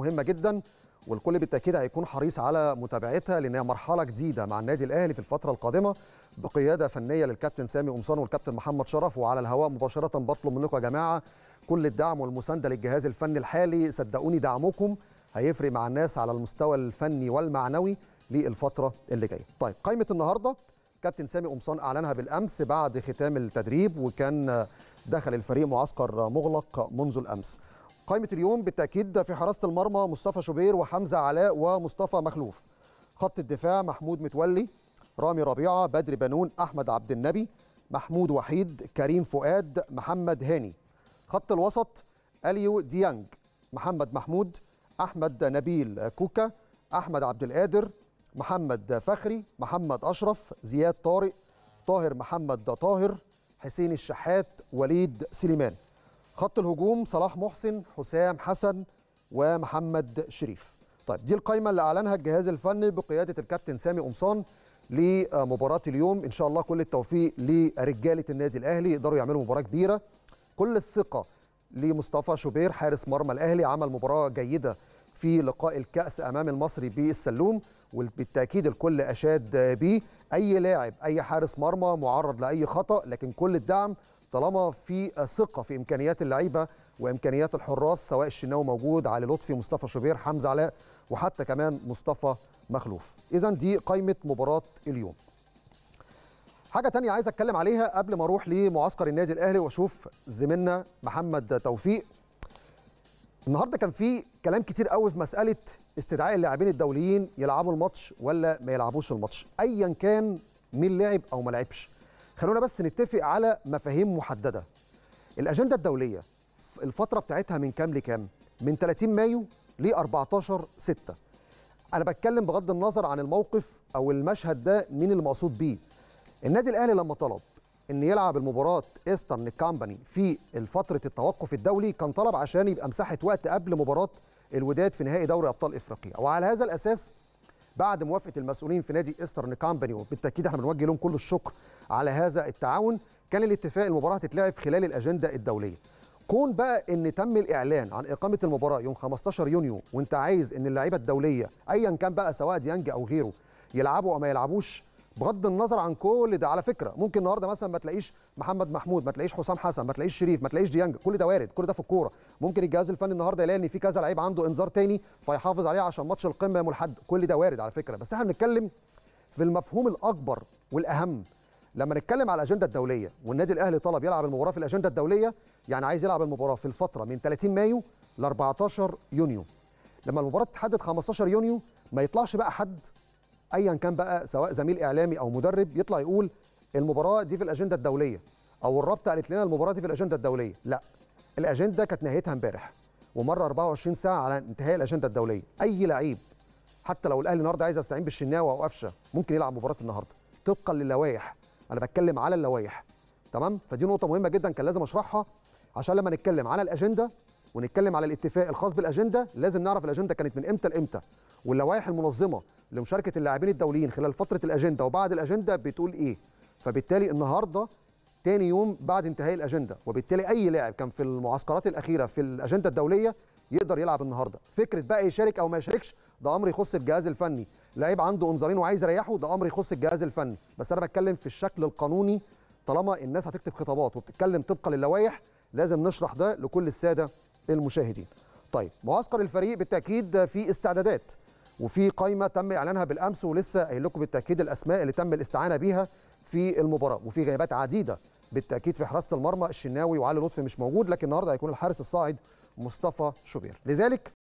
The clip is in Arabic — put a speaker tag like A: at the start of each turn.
A: مهمه جدا والكل بالتاكيد هيكون حريص على متابعتها لانها مرحله جديده مع النادي الاهلي في الفتره القادمه بقياده فنيه للكابتن سامي قمصان والكابتن محمد شرف وعلى الهواء مباشره بطلب منكم يا جماعه كل الدعم والمسانده للجهاز الفني الحالي صدقوني دعمكم هيفرق مع الناس على المستوى الفني والمعنوي للفتره اللي جايه. طيب قائمه النهارده كابتن سامي قمصان اعلنها بالامس بعد ختام التدريب وكان دخل الفريق معسكر مغلق منذ الامس. قائمه اليوم بالتاكيد في حراسه المرمى مصطفى شوبير وحمزه علاء ومصطفى مخلوف خط الدفاع محمود متولي رامي ربيعه بدر بنون احمد عبد النبي محمود وحيد كريم فؤاد محمد هاني خط الوسط اليو ديانج محمد محمود احمد نبيل كوكا احمد عبد القادر محمد فخري محمد اشرف زياد طارق طاهر محمد طاهر حسين الشحات وليد سليمان خط الهجوم صلاح محسن حسام حسن ومحمد شريف طيب دي القائمة اللي أعلنها الجهاز الفني بقيادة الكابتن سامي قمصان لمباراة اليوم إن شاء الله كل التوفيق لرجالة النادي الأهلي يقدروا يعملوا مباراة كبيرة كل الثقة لمصطفى شوبير حارس مرمى الأهلي عمل مباراة جيدة في لقاء الكأس أمام المصري بالسلوم وبالتأكيد الكل أشاد بيه أي لاعب أي حارس مرمى معرض لأي خطأ لكن كل الدعم طالما في ثقه في امكانيات اللعيبه وامكانيات الحراس سواء الشناوي موجود علي لطفي مصطفى شوبير حمزه علاء وحتى كمان مصطفى مخلوف اذا دي قائمه مباراه اليوم حاجة تانية عايز أتكلم عليها قبل ما أروح لمعسكر النادي الأهلي وأشوف زميلنا محمد توفيق. النهاردة كان في كلام كتير قوي في مسألة استدعاء اللاعبين الدوليين يلعبوا الماتش ولا ما يلعبوش الماتش، أيا كان مين لعب أو ما لعبش. خلونا بس نتفق على مفاهيم محدده الاجنده الدوليه الفتره بتاعتها من كام لكام من 30 مايو ل 14 6 انا بتكلم بغض النظر عن الموقف او المشهد ده مين المقصود بيه النادي الاهلي لما طلب ان يلعب المباراه ايسترن كامباني في فتره التوقف الدولي كان طلب عشان يبقى مساحه وقت قبل مباراه الوداد في نهائي دوري ابطال افريقيا وعلى هذا الاساس بعد موافقه المسؤولين في نادي ايسترن كامباني وبالتاكيد احنا بنوجه لهم كل الشكر على هذا التعاون كان الاتفاق المباراه هتتلعب خلال الاجنده الدوليه كون بقى ان تم الاعلان عن اقامه المباراه يوم 15 يونيو وانت عايز ان اللعيبه الدوليه ايا كان بقى سواء ديانج او غيره يلعبوا او ما يلعبوش بغض النظر عن كل ده على فكره ممكن النهارده مثلا ما تلاقيش محمد محمود ما تلاقيش حسام حسن ما تلاقيش شريف ما تلاقيش ديانج كل ده وارد كل ده في الكوره ممكن الجهاز الفني النهارده يلاقي ان في كذا لعيب عنده انذار تاني فيحافظ عليه عشان ماتش القمه يوم الاحد كل ده وارد على فكره بس احنا بنتكلم في المفهوم الاكبر والاهم لما نتكلم على الاجنده الدوليه والنادي الاهلي طلب يلعب المباراه في الاجنده الدوليه يعني عايز يلعب المباراه في الفتره من 30 مايو ل 14 يونيو لما المباراه تحدد 15 يونيو ما يطلعش بقى حد ايا كان بقى سواء زميل اعلامي او مدرب يطلع يقول المباراه دي في الاجنده الدوليه او الرابطه قالت لنا المباراه دي في الاجنده الدوليه لا الاجنده كانت نهايتها امبارح ومر 24 ساعه على انتهاء الاجنده الدوليه اي لعيب حتى لو الاهلي النهارده عايز يستعين بالشناوي او قفشه ممكن يلعب مباراه النهارده طبقا للوائح انا بتكلم على اللوائح تمام فدي نقطه مهمه جدا كان لازم اشرحها عشان لما نتكلم على الاجنده ونتكلم على الاتفاق الخاص بالاجنده لازم نعرف الاجنده كانت من امتى لامتى واللوائح المنظمه لمشاركه اللاعبين الدوليين خلال فتره الاجنده وبعد الاجنده بتقول ايه فبالتالي النهارده تاني يوم بعد انتهاء الاجنده وبالتالي اي لاعب كان في المعسكرات الاخيره في الاجنده الدوليه يقدر يلعب النهارده فكره بقى يشارك او ما يشاركش ده امر يخص الجهاز الفني لعيب عنده انذارين وعايز يريحه ده امر يخص الجهاز الفني بس انا بتكلم في الشكل القانوني طالما الناس هتكتب خطابات وبتتكلم طبقا للوائح لازم نشرح ده لكل الساده المشاهدين طيب معسكر الفريق بالتاكيد في استعدادات وفي قائمه تم اعلانها بالامس ولسه قايل لكم بالتاكيد الاسماء اللي تم الاستعانه بيها في المباراه وفي غيابات عديده بالتاكيد في حراسه المرمى الشناوي وعلي لطفي مش موجود لكن النهارده هيكون الحارس الصاعد مصطفى شوبير لذلك